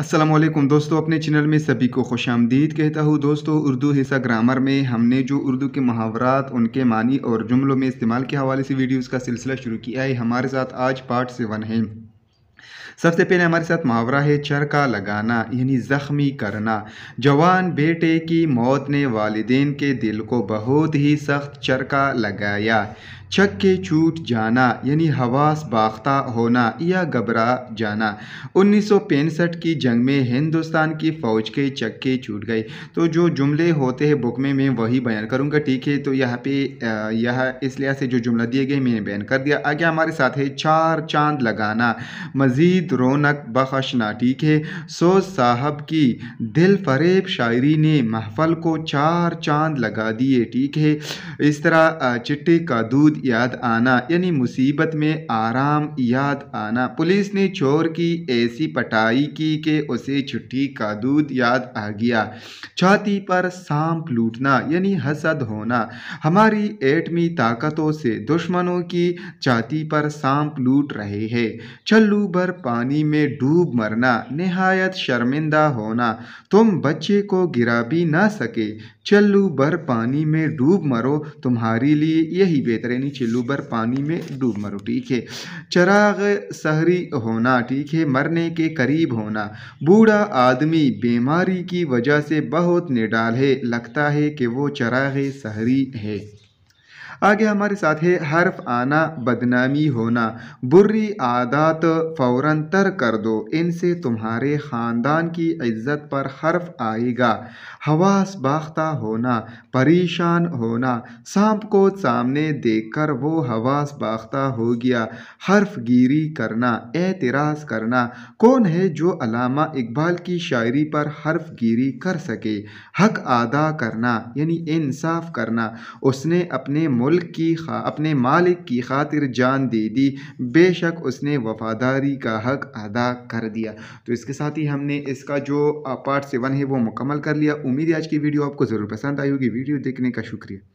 असलम दोस्तों अपने चैनल में सभी को खुश आमदीद कहता हूँ दोस्तों उर्दू हिस्सा ग्रामर में हमने जो उर्दू के मुहावरात उनके मानी और जुमलों में इस्तेमाल के हवाले से वीडियोज़ का सिलसिला शुरू किया है हमारे साथ आज पार्ट सेवन है सबसे पहले हमारे साथ मुहावरा है चरका लगाना यानी ज़ख्मी करना जवान बेटे की मौत ने वालदेन के दिल को बहुत ही सख्त चरका लगाया चक के छूट जाना यानी हवास बाख्ता होना या घबरा जाना उन्नीस की जंग में हिंदुस्तान की फ़ौज के चक्के छूट गए तो जो जुमले होते हैं बुक में मैं वही बयान करूंगा ठीक है तो यहाँ पे यह इस लिहाज से जो जुमला दिए गए मैंने बयान कर दिया आगे हमारे साथ है चार चांद लगाना मज़ीद रौनक बख्शना ठीक है सोज साहब की दिल फरेब शायरी ने महफल को चार चांद लगा दिए ठीक है इस तरह चिट्टे का दूध याद आना यानी मुसीबत में आराम याद आना पुलिस ने चोर की ऐसी पटाई की कि उसे चिट्ठी का दूध याद आ गया छाती पर सांप लूटना यानी हसद होना हमारी एटमी ताकतों से दुश्मनों की छाती पर सांप लूट रहे हैं छल्लू भर पानी में डूब मरना नहायत शर्मिंदा होना तुम बच्चे को गिरा भी ना सके चल्लू भर पानी में डूब मरो तुम्हारे लिए यही बेहतर है चिल्लू भर पानी में डूब मरो ठीक है चराग सहरी होना ठीक है मरने के करीब होना बूढ़ा आदमी बीमारी की वजह से बहुत निडाल है लगता है कि वो चराग सहरी है आगे हमारे साथ है हर्फ आना बदनामी होना बुरी आदत फ़ौर तर कर दो इनसे तुम्हारे ख़ानदान की इज्जत पर हर्फ आएगा हवास बाख्ता होना परेशान होना सांप को सामने देखकर वो हवास बाख्ता हो गया हर्फ गिरी करना एतराज़ करना कौन है जो अलामा इकबाल की शायरी पर हर्फ गिरी कर सके हक अदा करना यानी इंसाफ करना उसने अपने मुल्क की अपने मालिक की खातिर जान दे दी बेशक उसने वफादारी का हक अदा कर दिया तो इसके साथ ही हमने इसका जो पार्ट सेवन है वो मुकम्मल कर लिया उम्मीद है आज की वीडियो आपको ज़रूर पसंद आई होगी वीडियो देखने का शुक्रिया